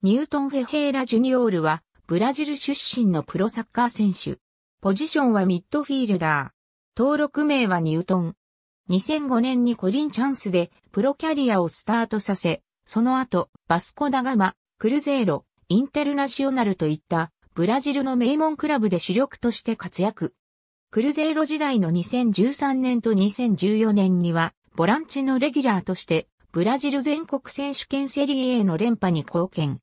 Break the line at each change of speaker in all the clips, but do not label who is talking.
ニュートン・フェヘーラ・ジュニオールは、ブラジル出身のプロサッカー選手。
ポジションはミッドフィールダー。登録名はニュートン。2005年にコリンチャンスでプロキャリアをスタートさせ、その後、バスコダガマ、クルゼーロ、インテルナショナルといったブラジルの名門クラブで主力として活躍。クルゼーロ時代の2013年と2014年には、ボランチのレギュラーとして、ブラジル全国選手権セリエへの連覇に貢献。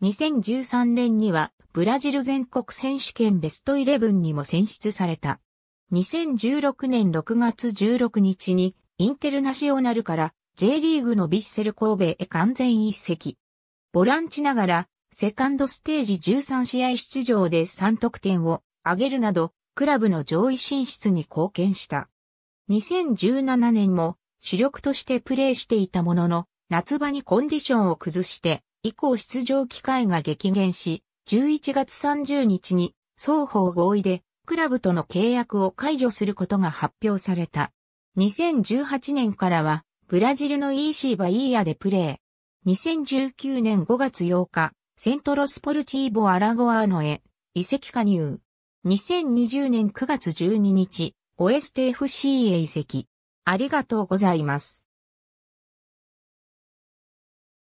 2013年にはブラジル全国選手権ベストイレブンにも選出された。2016年6月16日にインテルナショナルから J リーグのビッセル神戸へ完全一席。ボランチながらセカンドステージ13試合出場で3得点を挙げるなどクラブの上位進出に貢献した。2017年も主力としてプレーしていたものの夏場にコンディションを崩して以降出場機会が激減し、11月30日に双方合意でクラブとの契約を解除することが発表された。2018年からはブラジルの EC バイーアでプレー。2019年5月8日、セントロスポルチーボ・アラゴアーノへ移籍加入。2020
年9月12日、オエステ FC へ移籍。ありがとうございます。